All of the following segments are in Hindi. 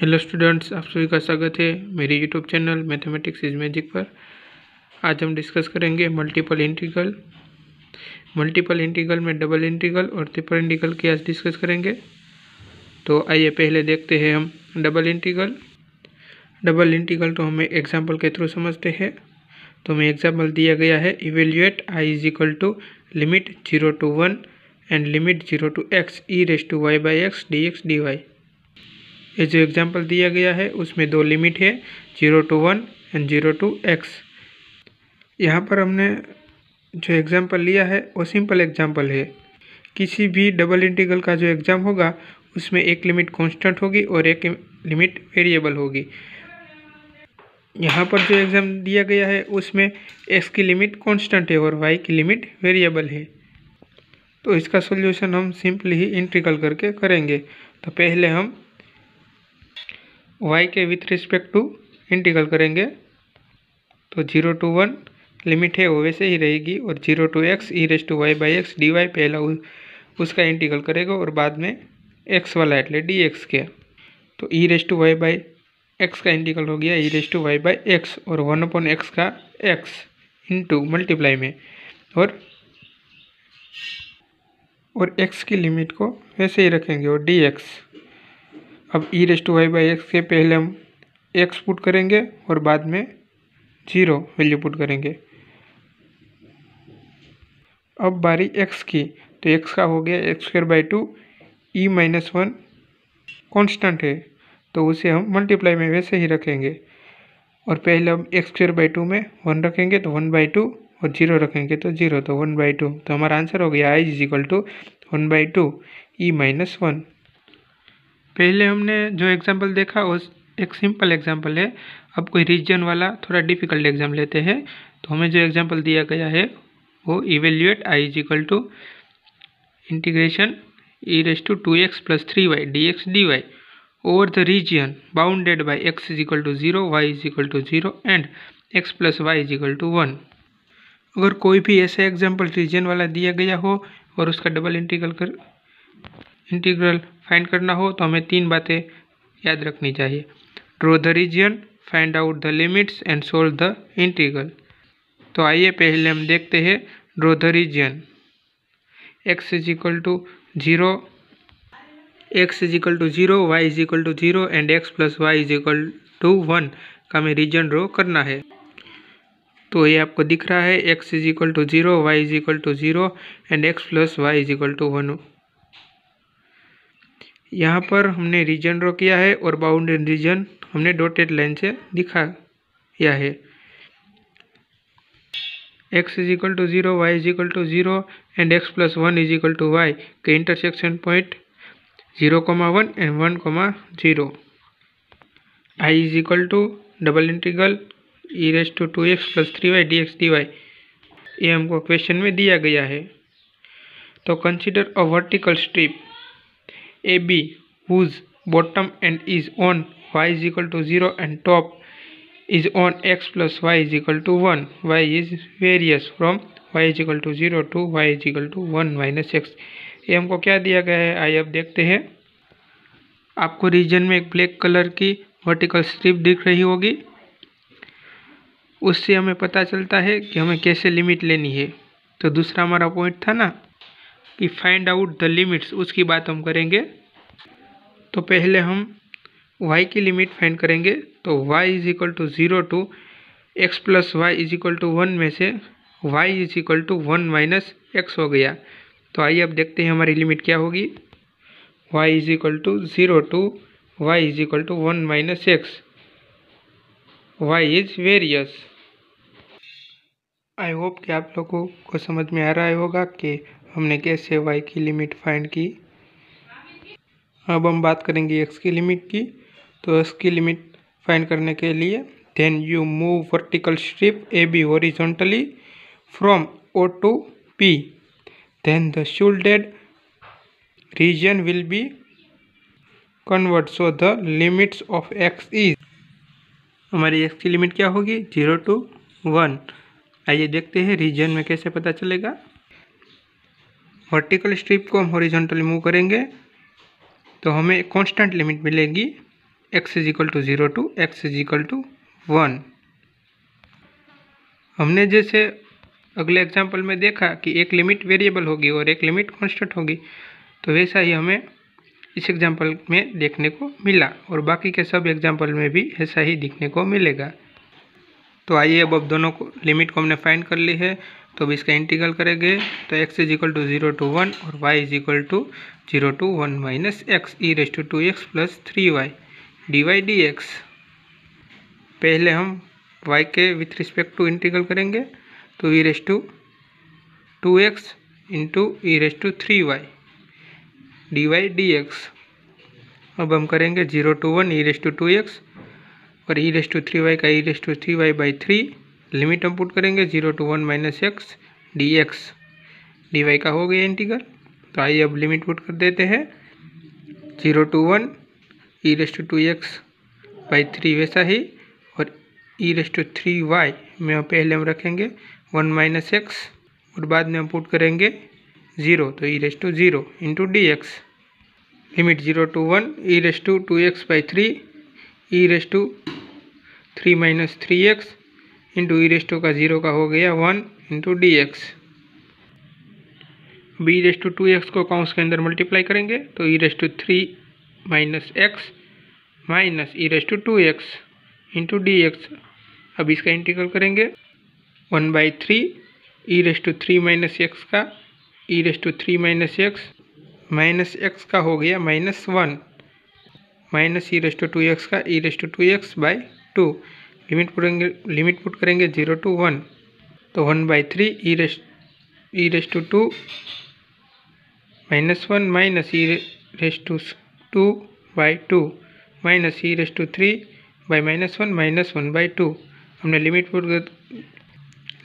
हेलो स्टूडेंट्स आप सभी का स्वागत है मेरे YouTube channel Mathematics is Magic पर आज हम डिस्कस करेंगे मल्टीपल इंटीग्रल मल्टीपल इंटीग्रल में डबल इंटीग्रल और ट्रिपल इंटीग्रल की आज डिस्कस करेंगे तो आइए पहले देखते हैं हम डबल इंटीग्रल डबल इंटीग्रल तो हमें एग्जाम्पल के थ्रू समझते हैं तो हमें एग्जाम्पल दिया गया है evaluate I is equal to limit zero to one and limit zero to X E raise to Y by X D X D Y ये जो एग्जाम्पल दिया गया है उसमें दो लिमिट है zero to one and zero to X यहाँ पर हमने जो एग्ज़ाम्पल लिया है वो सिंपल एग्जाम्पल है किसी भी डबल इंटीग्रल का जो एग्ज़ाम होगा उसमें एक लिमिट कांस्टेंट होगी और एक लिमिट वेरिएबल होगी यहाँ पर जो एग्ज़ाम दिया गया है उसमें एक्स की लिमिट कांस्टेंट है और वाई की लिमिट वेरिएबल है तो इसका सोल्यूशन हम सिंपली ही इंटीग्रल करके करेंगे तो पहले हम वाई के विथ रिस्पेक्ट टू इंटीग्रल करेंगे तो जीरो टू वन लिमिट है वो वैसे ही रहेगी और zero to X E raise to Y by X D Y पहला उसका इंटीग्रल करेगा और बाद में एक्स वाला एटले डी एक्स के तो ई raise to Y by X का इंटीग्रल हो गया E raise to Y by X और वन अपॉन एक्स का एक्स इंटू मल्टीप्लाई में और और एक्स की लिमिट को वैसे ही रखेंगे और डी एक्स अब E raise to Y by X के पहले हम एक्स पुट करेंगे और बाद में जीरो वैल्यू पुट करेंगे अब बारी एक्स की तो एक्स का हो गया X square by two E minus one constant है तो उसे हम मल्टीप्लाई में वैसे ही रखेंगे और पहले हम एक्स स्क्र बाई टू में वन रखेंगे तो वन बाई टू और जीरो रखेंगे तो जीरो तो वन बाई टू तो हमारा आंसर हो गया I is equal to one by two E minus one पहले हमने जो एग्जाम्पल देखा वो एक सिंपल एग्जाम्पल है अब कोई रीजन वाला थोड़ा डिफिकल्ट एग्जाम लेते हैं तो हमें जो एग्जाम्पल दिया गया है वो evaluate I is equal to integration E raise to two X plus three Y D X D Y over the region bounded by X is equal to zero Y is equal to zero and X plus Y is equal to one अगर कोई भी ऐसा एग्जाम्पल रीजन वाला दिया गया हो और उसका डबल इंटीग्रल कर इंटीग्रल फाइंड करना हो तो हमें तीन बातें याद रखनी चाहिए draw the region find out the limits and solve the integral तो आइए पहले हम देखते हैं draw the region X is equal to zero X is equal to zero Y is equal to zero and X plus Y is equal to one का हमें रीजन ड्रो करना है तो ये आपको दिख रहा है X is equal to zero Y is equal to zero and X plus Y is equal to one यहाँ पर हमने रीजन ड्रॉ किया है और बाउंड्री रीजन हमने डॉटेड लाइन से दिखाया है X is equal to zero Y is equal to zero and X plus one is equal to Y के intersection point zero comma one and one comma zero I is equal to double integral E raise to two X plus three Y D X D Y ये हमको क्वेश्चन में दिया गया है तो consider a vertical strip A B whose bottom end is on Y is equal to zero and top is on X plus Y is equal to one Y is varies from Y is equal to zero to Y is equal to one minus X ये हमको क्या दिया गया है आइए अब देखते हैं आपको रीजन में एक ब्लैक कलर की वर्टिकल स्ट्रिप दिख रही होगी उससे हमें पता चलता है कि हमें कैसे लिमिट लेनी है तो दूसरा हमारा पॉइंट था ना कि फाइंड आउट द लिमिट्स उसकी बात हम करेंगे तो पहले हम y की लिमिट फाइंड करेंगे तो y is equal to zero to X plus Y is equal to one में से y is equal to one minus X हो गया तो आइए अब देखते हैं हमारी लिमिट क्या होगी y is equal to zero to Y is equal to one minus X Y is varies I hope कि आप लोगों को समझ में आ रहा होगा कि हमने कैसे वाई की लिमिट फाइंड की अब हम बात करेंगे एक्स की लिमिट की तो एक्स की लिमिट फाइंड करने के लिए then you move vertical strip A B horizontally from O to P then the shaded region will be convert so the limits of x is हमारी x की लिमिट क्या होगी जीरो टू वन आइए देखते हैं रीजन में कैसे पता चलेगा वर्टिकल स्ट्रिप को हम हॉरिजॉन्टली मूव करेंगे तो हमें कांस्टेंट लिमिट मिलेगी X is equal to zero to X is equal to one हमने जैसे अगले एग्जाम्पल में देखा कि एक लिमिट वेरिएबल होगी और एक लिमिट कांस्टेंट होगी तो वैसा ही हमें इस एग्जाम्पल में देखने को मिला और बाकी के सब एग्जाम्पल में भी ऐसा ही दिखने को मिलेगा तो आइए अब अब दोनों को लिमिट को हमने फाइंड कर ली है तो अब इसका इंटीग्रल करेंगे तो X is equal to zero to one और Y is equal to zero to one minus X E raise to two X plus three Y D Y D X पहले हम वाई के विथ रिस्पेक्ट टू इंटीग्रल करेंगे तो ई raise to two x into E raise to three Y D Y D x अब हम करेंगे zero to one E raise to two X और E raise to three Y का ई raise to three Y by three limit हम पुट करेंगे zero to one minus X D X D Y का हो गया इंटीगल तो आइए अब लिमिट पुट कर देते हैं zero to one e raised to x by three वैसा ही और e raised to three y में पहले हम रखेंगे वन माइनस एक्स और बाद में हम पुट करेंगे ज़ीरो तो e raised to zero into d x limit zero to one e raised to two x by three e raised to three minus three x into e raised to का ज़ीरो का हो गया one into d x b raise to two x को काउंस के अंदर मल्टीप्लाई करेंगे तो ई raise to three minus x minus e raise to two x into d x अब इसका इंटीग्रल करेंगे one by three e raised to three minus x का e raised to three minus x minus x का हो गया minus one minus e raise to two x का ई raise to two x by two limit पुटेंगे लिमिट पुट करेंगे जीरो टू वन तो one by three e raise e raise to two minus one minus e raise to two by two minus e raise to three by minus one minus one by two हमने लिमिट पुट कर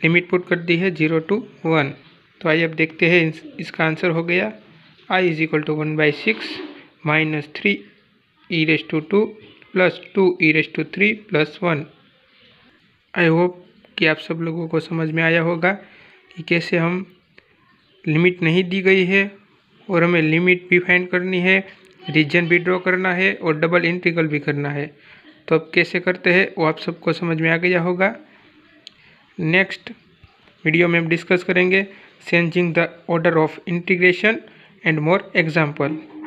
लिमिट पुट कर दी है जीरो टू वन तो आइए अब देखते हैं इसका आंसर हो गया I is equal to one by six minus three e raise to two plus two e raise to three plus one I hope कि आप सब लोगों को समझ में आया होगा कि कैसे हम लिमिट नहीं दी गई है और हमें लिमिट भी फाइंड करनी है रीजन भी ड्रॉ करना है और डबल इंटीग्रल भी करना है तो अब कैसे करते हैं वो आप सबको समझ में आ गया होगा नेक्स्ट वीडियो में हम डिस्कस करेंगे changing the order of integration and more example